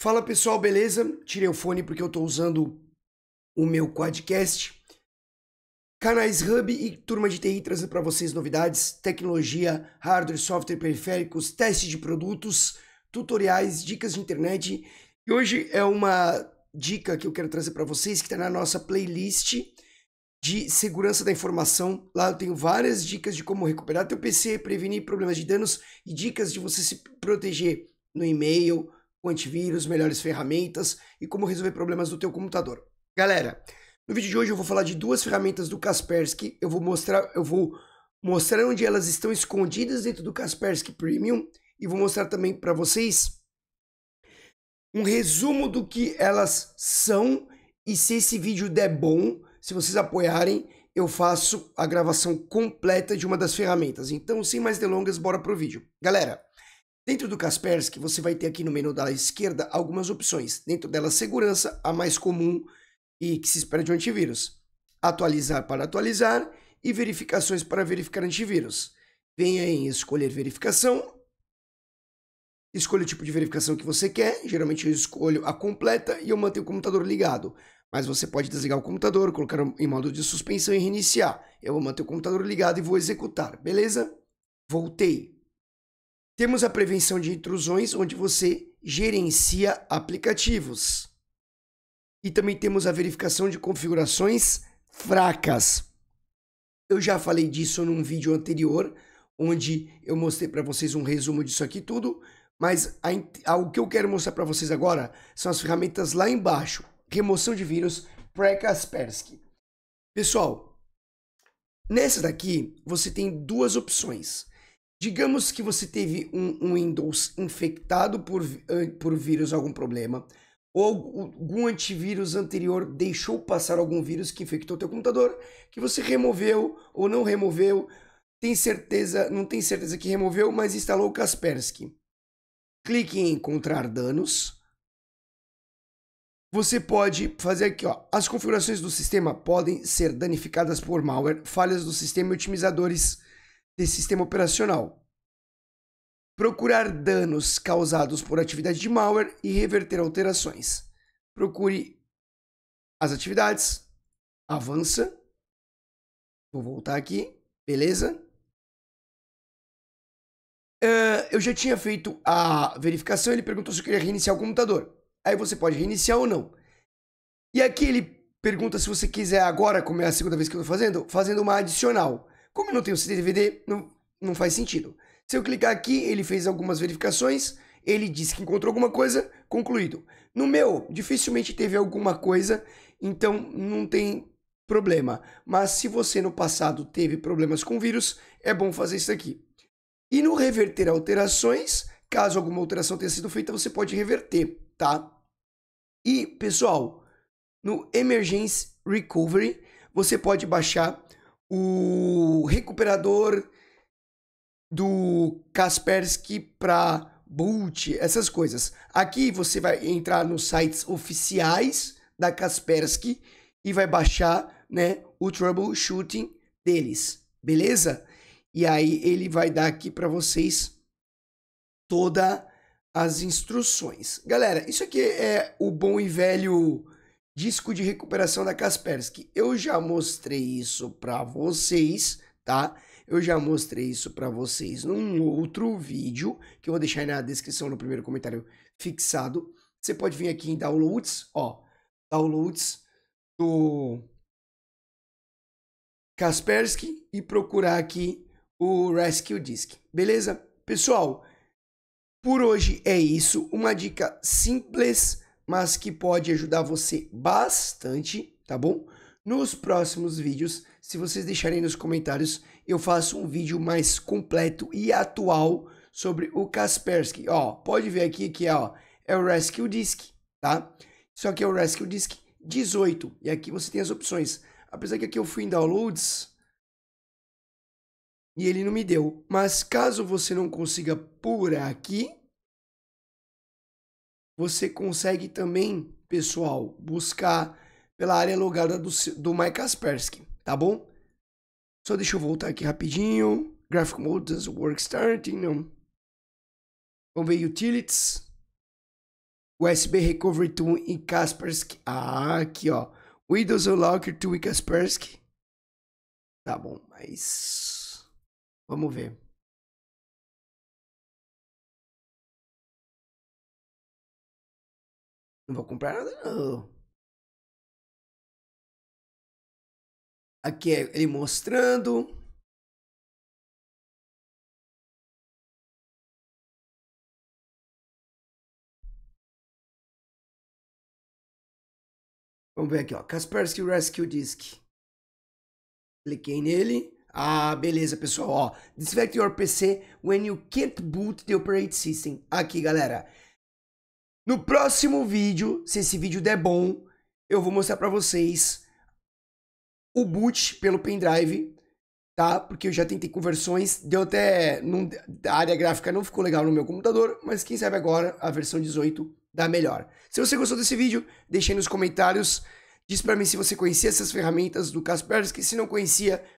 Fala pessoal, beleza? Tirei o fone porque eu estou usando o meu quadcast. Canais Hub e turma de TI trazendo para vocês novidades, tecnologia, hardware, software, periféricos, teste de produtos, tutoriais, dicas de internet. E hoje é uma dica que eu quero trazer para vocês que está na nossa playlist de segurança da informação. Lá eu tenho várias dicas de como recuperar teu PC, prevenir problemas de danos e dicas de você se proteger no e-mail, com antivírus, melhores ferramentas e como resolver problemas do teu computador. Galera, no vídeo de hoje eu vou falar de duas ferramentas do Kaspersky. Eu vou mostrar, eu vou mostrar onde elas estão escondidas dentro do Kaspersky Premium e vou mostrar também para vocês um resumo do que elas são e se esse vídeo der bom, se vocês apoiarem, eu faço a gravação completa de uma das ferramentas. Então, sem mais delongas, bora pro vídeo. Galera, Dentro do Kaspersky, você vai ter aqui no menu da esquerda algumas opções. Dentro dela, segurança, a mais comum e que se espera de um antivírus. Atualizar para atualizar e verificações para verificar antivírus. Venha em escolher verificação. Escolha o tipo de verificação que você quer. Geralmente eu escolho a completa e eu mantenho o computador ligado. Mas você pode desligar o computador, colocar em modo de suspensão e reiniciar. Eu vou manter o computador ligado e vou executar, beleza? Voltei. Temos a prevenção de intrusões, onde você gerencia aplicativos. E também temos a verificação de configurações fracas. Eu já falei disso num vídeo anterior, onde eu mostrei para vocês um resumo disso aqui tudo, mas a, a, o que eu quero mostrar para vocês agora são as ferramentas lá embaixo. Remoção de vírus pré-Kaspersky. Pessoal, nessa daqui você tem duas opções. Digamos que você teve um, um Windows infectado por, eh, por vírus, algum problema, ou algum antivírus anterior deixou passar algum vírus que infectou teu computador, que você removeu ou não removeu, tem certeza, não tem certeza que removeu, mas instalou o Kaspersky. Clique em encontrar danos. Você pode fazer aqui, ó. As configurações do sistema podem ser danificadas por malware, falhas do sistema e otimizadores de sistema operacional. Procurar danos causados por atividade de malware e reverter alterações. Procure as atividades. Avança. Vou voltar aqui. Beleza? Uh, eu já tinha feito a verificação, ele perguntou se eu queria reiniciar o computador. Aí você pode reiniciar ou não. E aqui ele pergunta se você quiser agora, como é a segunda vez que eu estou fazendo, fazendo uma adicional. Como eu não tenho CDVD, não, não faz sentido. Se eu clicar aqui, ele fez algumas verificações, ele disse que encontrou alguma coisa, concluído. No meu, dificilmente teve alguma coisa, então não tem problema. Mas se você no passado teve problemas com vírus, é bom fazer isso aqui. E no reverter alterações, caso alguma alteração tenha sido feita, você pode reverter, tá? E, pessoal, no Emergency Recovery, você pode baixar o recuperador do Kaspersky para Boot, essas coisas. Aqui você vai entrar nos sites oficiais da Kaspersky e vai baixar né, o troubleshooting deles, beleza? E aí ele vai dar aqui para vocês todas as instruções. Galera, isso aqui é o bom e velho disco de recuperação da Kaspersky. Eu já mostrei isso para vocês, tá? Eu já mostrei isso para vocês num outro vídeo, que eu vou deixar aí na descrição, no primeiro comentário fixado. Você pode vir aqui em Downloads, ó, Downloads do Kaspersky e procurar aqui o Rescue Disk, beleza? Pessoal, por hoje é isso, uma dica simples, mas que pode ajudar você bastante, tá bom? Nos próximos vídeos, se vocês deixarem nos comentários, eu faço um vídeo mais completo e atual sobre o Kaspersky. Ó, pode ver aqui que é, ó, é o Rescue Disk, tá? Só que é o Rescue Disk 18. E aqui você tem as opções. Apesar que aqui eu fui em downloads e ele não me deu. Mas caso você não consiga por aqui, você consegue também, pessoal, buscar pela área logada do, do Mike Kaspersky, tá bom? Só deixa eu voltar aqui rapidinho. Graphic Mode does work starting. Não. Vamos ver Utilities. USB Recovery Tool e Kaspersky. Ah, aqui ó. Windows Unlocker Tool e Kaspersky. Tá bom, mas... Vamos ver. Não vou comprar nada, não. Aqui é ele mostrando. Vamos ver aqui, ó. Kaspersky Rescue Disk. Cliquei nele. Ah, beleza, pessoal. Ó, disconnect your PC when you can't boot the operating system. Aqui, galera. No próximo vídeo, se esse vídeo der bom, eu vou mostrar para vocês o boot pelo pendrive, tá? Porque eu já tentei com versões, deu até num, a área gráfica não ficou legal no meu computador, mas quem sabe agora a versão 18 dá melhor. Se você gostou desse vídeo, deixe aí nos comentários, diz para mim se você conhecia essas ferramentas do Kaspersky, se não conhecia,